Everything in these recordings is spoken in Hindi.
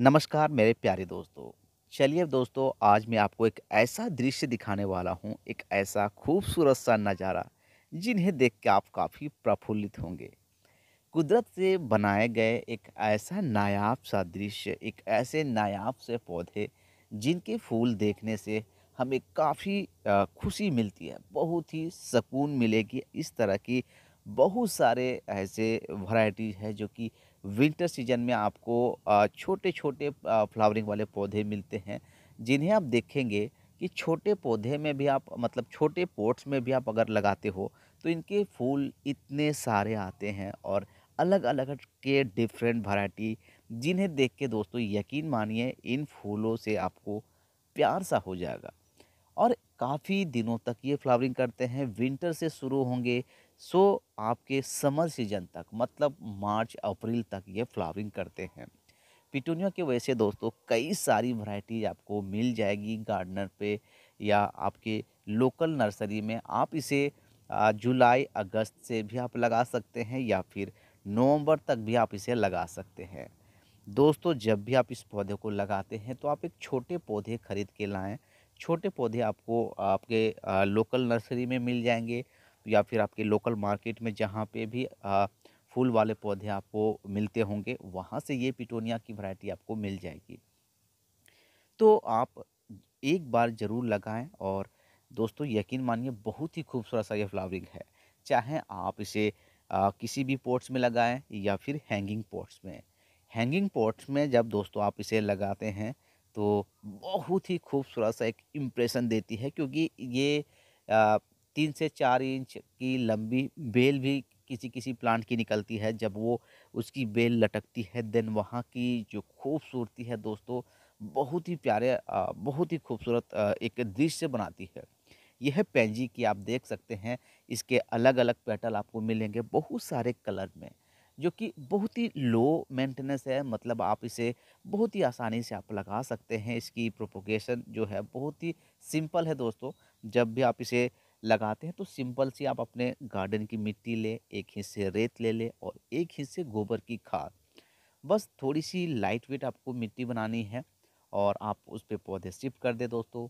नमस्कार मेरे प्यारे दोस्तों चलिए दोस्तों आज मैं आपको एक ऐसा दृश्य दिखाने वाला हूँ एक ऐसा खूबसूरत सा नज़ारा जिन्हें देख के आप काफ़ी प्रफुल्लित होंगे कुदरत से बनाए गए एक ऐसा नायाब सा दृश्य एक ऐसे नायाब से पौधे जिनके फूल देखने से हमें काफ़ी खुशी मिलती है बहुत ही सुकून मिलेगी इस तरह की बहुत सारे ऐसे वैरायटीज़ है जो कि विंटर सीजन में आपको छोटे छोटे फ्लावरिंग वाले पौधे मिलते हैं जिन्हें आप देखेंगे कि छोटे पौधे में भी आप मतलब छोटे पोट्स में भी आप अगर लगाते हो तो इनके फूल इतने सारे आते हैं और अलग अलग के डिफरेंट वैरायटी जिन्हें देख के दोस्तों यकीन मानिए इन फूलों से आपको प्यार सा हो जाएगा और काफ़ी दिनों तक ये फ्लावरिंग करते हैं विंटर से शुरू होंगे सो आपके समर सीजन तक मतलब मार्च अप्रैल तक ये फ्लावरिंग करते हैं पिटूनिया के वैसे दोस्तों कई सारी वैरायटी आपको मिल जाएगी गार्डनर पे या आपके लोकल नर्सरी में आप इसे जुलाई अगस्त से भी आप लगा सकते हैं या फिर नवंबर तक भी आप इसे लगा सकते हैं दोस्तों जब भी आप इस पौधे को लगाते हैं तो आप एक छोटे पौधे खरीद के लाएँ छोटे पौधे आपको आपके लोकल नर्सरी में मिल जाएंगे या फिर आपके लोकल मार्केट में जहाँ पे भी फूल वाले पौधे आपको मिलते होंगे वहाँ से ये पिटोनिया की वैरायटी आपको मिल जाएगी तो आप एक बार ज़रूर लगाएं और दोस्तों यकीन मानिए बहुत ही खूबसूरत सा ये फ्लावरिंग है चाहे आप इसे किसी भी पोट्स में लगाएं या फिर हैंगिंग पोट्स में हैंगिंग पोट्स में जब दोस्तों आप इसे लगाते हैं तो बहुत ही खूबसूरत सा एक इम्प्रेशन देती है क्योंकि ये तीन से चार इंच की लंबी बेल भी किसी किसी प्लांट की निकलती है जब वो उसकी बेल लटकती है देन वहाँ की जो खूबसूरती है दोस्तों बहुत ही प्यारे बहुत ही खूबसूरत एक दृश्य बनाती है यह पेंजी की आप देख सकते हैं इसके अलग अलग पेटल आपको मिलेंगे बहुत सारे कलर में जो कि बहुत ही लो मेंटेनेंस है मतलब आप इसे बहुत ही आसानी से आप लगा सकते हैं इसकी प्रोपोगेशन जो है बहुत ही सिंपल है दोस्तों जब भी आप इसे लगाते हैं तो सिंपल सी आप अपने गार्डन की मिट्टी ले एक हिस्से रेत ले ले और एक हिस्से गोबर की खाद बस थोड़ी सी लाइट वेट आपको मिट्टी बनानी है और आप उस पर पौधे शिफ्ट कर दे दोस्तों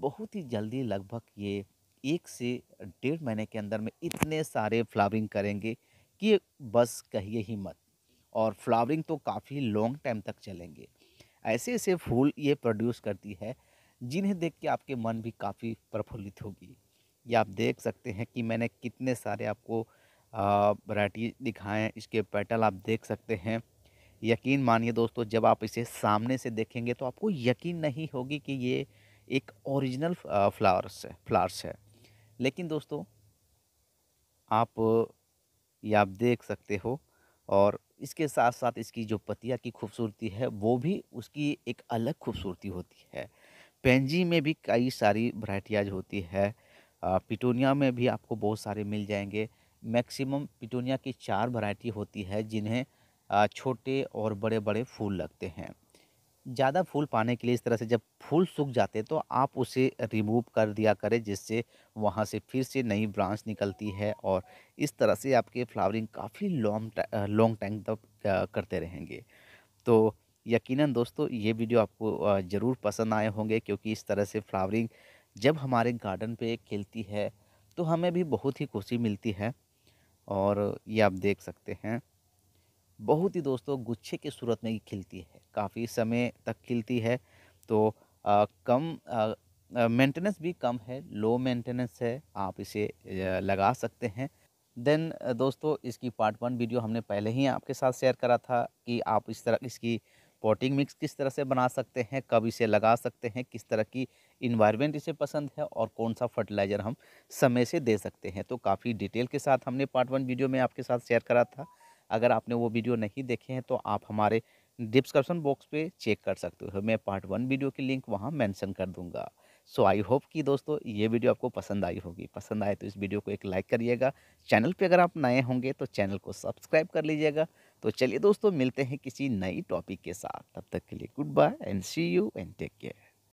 बहुत ही जल्दी लगभग ये एक से डेढ़ महीने के अंदर में इतने सारे फ्लावरिंग करेंगे कि बस कहिए ही मत और फ्लावरिंग तो काफ़ी लॉन्ग टाइम तक चलेंगे ऐसे ऐसे फूल ये प्रोड्यूस करती है जिन्हें देख के आपके मन भी काफ़ी प्रफुल्लित होगी ये आप देख सकते हैं कि मैंने कितने सारे आपको वराइटी दिखाए हैं इसके पेटल आप देख सकते हैं यकीन मानिए दोस्तों जब आप इसे सामने से देखेंगे तो आपको यकीन नहीं होगी कि ये एक ओरिजिनल फ्लावर्स है फ्लावर्स है लेकिन दोस्तों आप ये आप देख सकते हो और इसके साथ साथ इसकी जो पतिया की खूबसूरती है वो भी उसकी एक अलग खूबसूरती होती है पेंजी में भी कई सारी वराइटियाज होती है पिटोनिया में भी आपको बहुत सारे मिल जाएंगे मैक्सिमम पिटोनिया की चार वरायटी होती है जिन्हें छोटे और बड़े बड़े फूल लगते हैं ज़्यादा फूल पाने के लिए इस तरह से जब फूल सूख जाते हैं तो आप उसे रिमूव कर दिया करें जिससे वहाँ से फिर से नई ब्रांच निकलती है और इस तरह से आपके फ्लावरिंग काफ़ी लॉन्ग लॉन्ग टाइम तक करते रहेंगे तो यकीनन दोस्तों ये वीडियो आपको ज़रूर पसंद आए होंगे क्योंकि इस तरह से फ्लावरिंग जब हमारे गार्डन पर खिलती है तो हमें भी बहुत ही खुशी मिलती है और ये आप देख सकते हैं बहुत ही दोस्तों गुच्छे की सूरत में ही खिलती है काफ़ी समय तक खिलती है तो आ, कम मेंटेनेंस भी कम है लो मेंटेनेंस है आप इसे लगा सकते हैं देन दोस्तों इसकी पार्ट वन वीडियो हमने पहले ही आपके साथ शेयर करा था कि आप इस तरह इसकी पोटिंग मिक्स किस तरह से बना सकते हैं कब इसे लगा सकते हैं किस तरह की इन्वायरमेंट इसे पसंद है और कौन सा फर्टिलाइज़र हम समय से दे सकते हैं तो काफ़ी डिटेल के साथ हमने पार्ट वन वीडियो में आपके साथ शेयर करा था अगर आपने वो वीडियो नहीं देखे हैं तो आप हमारे डिस्क्रिप्शन बॉक्स पे चेक कर सकते हो मैं पार्ट वन वीडियो की लिंक वहाँ मेंशन कर दूंगा सो आई होप कि दोस्तों ये वीडियो आपको पसंद आई होगी पसंद आए तो इस वीडियो को एक लाइक करिएगा चैनल पे अगर आप नए होंगे तो चैनल को सब्सक्राइब कर लीजिएगा तो चलिए दोस्तों मिलते हैं किसी नई टॉपिक के साथ तब तक के लिए goodbye and see you and take care